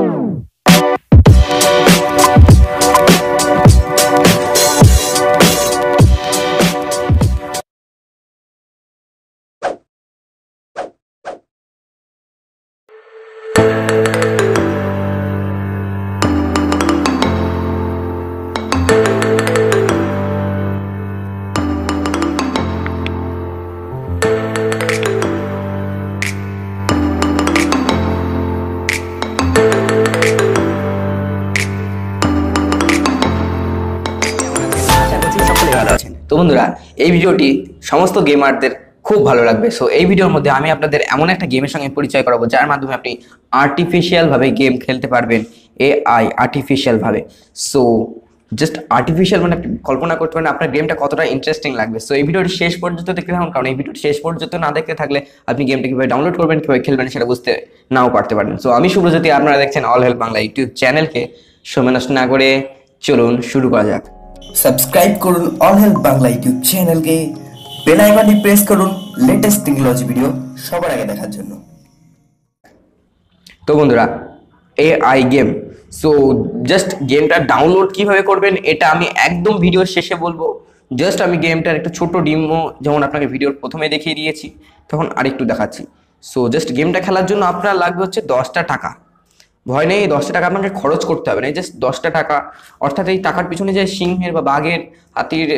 Música তো বন্ধুরা এই ভিডিওটি সমস্ত গেমারদের খুব ভালো লাগবে সো এই ভিডিওর মধ্যে আমি আপনাদের এমন একটা গেমের সঙ্গে পরিচয় করাবো যার মাধ্যমে আপনি আর্টিফিশিয়ালভাবে গেম খেলতে পারবেন এআই আর্টিফিশিয়ালভাবে সো জাস্ট আর্টিফিশিয়াল মানে আপনি কল্পনা করতে পারেন আপনার গেমটা কতটা ইন্টারেস্টিং লাগবে সো এই ভিডিওটি শেষ পর্যন্ত দেখতে থাকুন কারণ এই ভিডিওটি শেষ পর্যন্ত না দেখতে থাকলে আপনি গেমটা কীভাবে ডাউনলোড করবেন কীভাবে খেলবেন সেটা বুঝতে নাও পারতে পারেন সো আমি শুভ্রজ্যোতি আপনারা দেখছেন অল হেল্প বাংলা ইউটিউব চ্যানেলকে সমালোচনা না করে চলুন শুরু করা যাক সাবস্ক্রাইব করুন অল হেলথ বাংলা ইউটিউব চ্যানেলকে বেল আইকনটি প্রেস করুন লেটেস্ট টেকনোলজি ভিডিও সবার আগে দেখার জন্য তো বন্ধুরা এআই গেম সো জাস্ট গেমটা ডাউনলোড কিভাবে করবেন এটা আমি একদম ভিডিওর শেষে বলবো জাস্ট আমি গেমটার একটা ছোট ডিমো যেমন আপনাকে ভিডিওর প্রথমে দেখিয়ে দিয়েছি তখন আরেকটু দেখাচ্ছি সো জাস্ট গেমটা খেলার জন্য আপনার লাগবে হচ্ছে দশটা টাকা ভয় নেই এই দশটা টাকা আপনাকে খরচ করতে হবে না এই যে দশটা টাকা অর্থাৎ এই টাকার পিছনে যে সিংহের বা বাঘের হাতির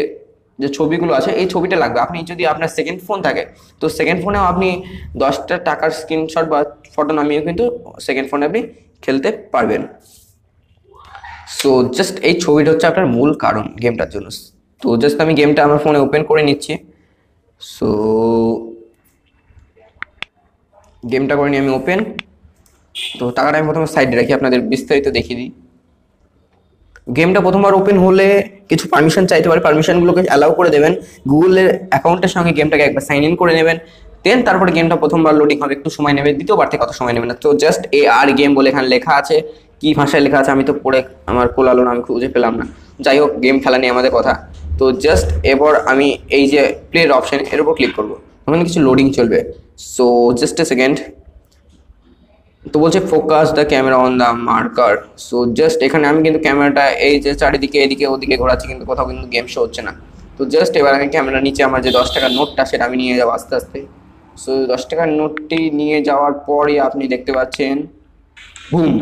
যে ছবিগুলো আছে এই ছবিটা লাগবে আপনি যদি আপনার সেকেন্ড ফোন থাকে তো সেকেন্ড ফোনেও আপনি দশটা টাকার স্ক্রিনশট বা ফটো নামিয়েও কিন্তু সেকেন্ড ফোনে আপনি খেলতে পারবেন সো জাস্ট এই ছবিটা হচ্ছে আপনার মূল কারণ গেমটার জন্য তো জাস্ট আমি গেমটা আমার ফোনে ওপেন করে নিচ্ছি সো গেমটা করে নিই আমি ওপেন তো টাকাটা আমি প্রথমে সাইডে রাখি আপনাদের বিস্তারিত দেখিয়ে দিই গেমটা প্রথমবার ওপেন হলে কিছু পারমিশন চাইতে পারে পারমিশনগুলোকে অ্যালাউ করে দেবেন গুগলের অ্যাকাউন্টের সঙ্গে গেমটাকে একবার সাইন ইন করে নেবেন দেন তারপরে গেমটা প্রথমবার লোডিং হবে একটু সময় নেবে দ্বিতীয়বার থেকে কত সময় নেবে না তো জাস্ট এ আর গেম বলে এখানে লেখা আছে কি ভাষায় লেখা আছে আমি তো পড়ে আমার কোলালো আমি খুঁজে পেলাম না যাই হোক গেম খেলা নিয়ে আমাদের কথা তো জাস্ট এবার আমি এই যে প্লের অপশন এর উপর ক্লিক করবো ওখানে কিছু লোডিং চলবে সো জাস্ট এ সেকেন্ড তো বলছে focus the camera on the marker so just এখানে আমি কিন্তু ক্যামেরাটা এই যে চারিদিকে এদিকে ওদিকে ঘোরাচ্ছি কিন্তু কোথাও কিন্তু গেম শো হচ্ছে না তো জাস্ট এবার আমি ক্যামেরা নিচে আমার যে দশ টাকার নোটটা সেটা আমি নিয়ে যাবো আস্তে আস্তে সো দশ টাকার নোটটি নিয়ে যাওয়ার পরই আপনি দেখতে পাচ্ছেন হুম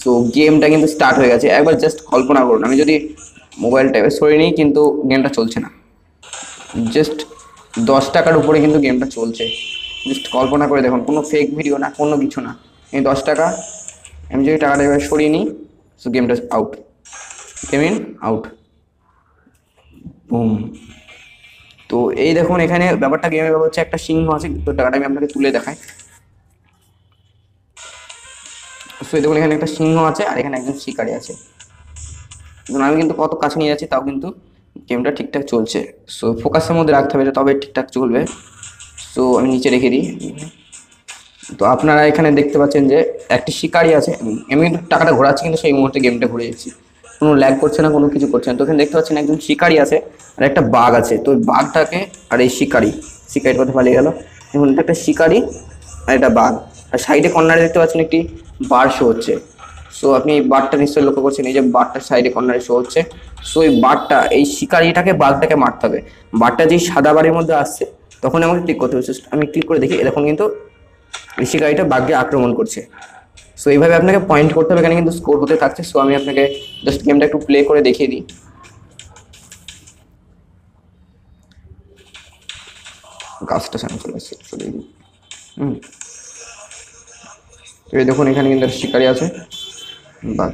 সো গেমটা কিন্তু স্টার্ট হয়ে গেছে একবার জাস্ট কল্পনা করুন আমি যদি মোবাইলটা এবার সরিয়ে নিই কিন্তু গেমটা চলছে না জাস্ট দশ টাকার উপরে কিন্তু গেমটা চলছে জাস্ট কল্পনা করে দেখুন কোনো ফেক ভিডিও না কোনো কিছু না এই দশ টাকা আমি যদি টাকাটা এবার সরিয়ে নিই সো গেমটা out game in out boom তো এই দেখুন এখানে ব্যাপারটা গেমের ব্যাপার হচ্ছে একটা সিংহ আছে তো টাকাটা আমি আপনাকে তুলে দেখাই সো দেখুন এখানে একটা সিংহ আছে আর এখানে একজন শিকারি আছে আমি কিন্তু কত কাছে নিয়ে যাচ্ছি তাও কিন্তু গেমটা ঠিকঠাক চলছে সো ফোকাসের মধ্যে রাখতে হবে তবে ঠিকঠাক চলবে তো আমি নিচে রেখে দিই তো আপনারা এখানে দেখতে পাচ্ছেন যে একটি শিকারি আছে আমি কিন্তু টাকাটা ঘোরাচ্ছি কিন্তু সেই মুহূর্তে গেমটা ঘুরে যাচ্ছি কোনো ল্যাগ করছে না কোনো কিছু করছে না তো এখানে দেখতে পাচ্ছেন একজন শিকারি আছে আর একটা বাঘ আছে তো বাঘটাকে আর এই শিকারি শিকারির কথা পালিয়ে গেল এখন এটা একটা শিকারি আর একটা বাঘ আর সাইডে কর্নারে দেখতে পাচ্ছেন একটি বার শো হচ্ছে সো আপনি এই বারটা নিশ্চয়ই লক্ষ্য করছেন এই যে বারটার সাইডে কর্নারে শো হচ্ছে সো এই বারটা এই শিকারিটাকে বাঘটাকে মারতে হবে বারটা যেই সাদা বাড়ির মধ্যে আসছে তখন আমাকে ক্লিক করতে হবে আমি ক্লিক করে দেখি এরকম কিন্তু শিকারিটা বাঘকে আক্রমণ করছে সো এইভাবে আপনাকে পয়েন্ট করতে হবে এখানে কিন্তু স্কোর হতে থাকছে সো আমি আপনাকে জাস্ট গেমটা একটু প্লে করে দেখিয়ে দিই গাছটা চলে হুম এই দেখুন এখানে কিন্তু শিকারি আছে বাঘ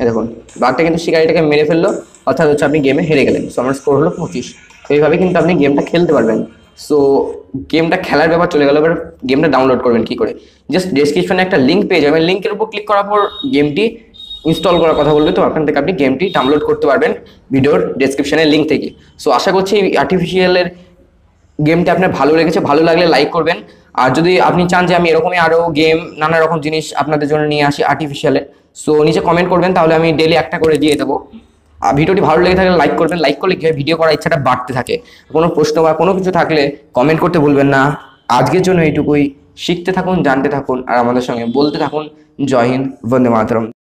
এই দেখুন বাঘটা কিন্তু শিকারিটাকে মেরে ফেললো অর্থাৎ হচ্ছে আপনি গেমে হেরে গেলেন সো আমার স্কোর হলো পঁচিশ তো এইভাবে কিন্তু আপনি গেমটা খেলতে পারবেন সো গেমটা খেলার ব্যাপার চলে গেল এবার গেমটা ডাউনলোড করবেন কি করে জাস্ট ডেসক্রিপশনে একটা লিঙ্ক পেয়ে যাবেন লিঙ্কের উপর ক্লিক করার পর গেমটি ইনস্টল করার কথা বললে তো ওখান থেকে আপনি গেমটি ডাউনলোড করতে পারবেন ভিডিওর ডেসক্রিপশনের লিঙ্ক থেকে সো আশা করছি এই আর্টিফিশিয়ালের গেমটা আপনার ভালো লেগেছে ভালো লাগলে লাইক করবেন আর যদি আপনি চান যে আমি এরকমই আরও গেম নানা রকম জিনিস আপনাদের জন্য নিয়ে আসি আর্টিফিশিয়ালের সো নিচে কমেন্ট করবেন তাহলে আমি ডেলি একটা করে দিয়ে দেবো আর ভিডিওটি ভালো লেগে থাকলে লাইক করবেন লাইক করলে হয় ভিডিও করার ইচ্ছাটা বাড়তে থাকে কোনো প্রশ্ন বা কোনো কিছু থাকলে কমেন্ট করতে ভুলবেন না আজকের জন্য এইটুকুই শিখতে থাকুন জানতে থাকুন আর আমাদের সঙ্গে বলতে থাকুন জয় হিন্দ বন্দে মাতরম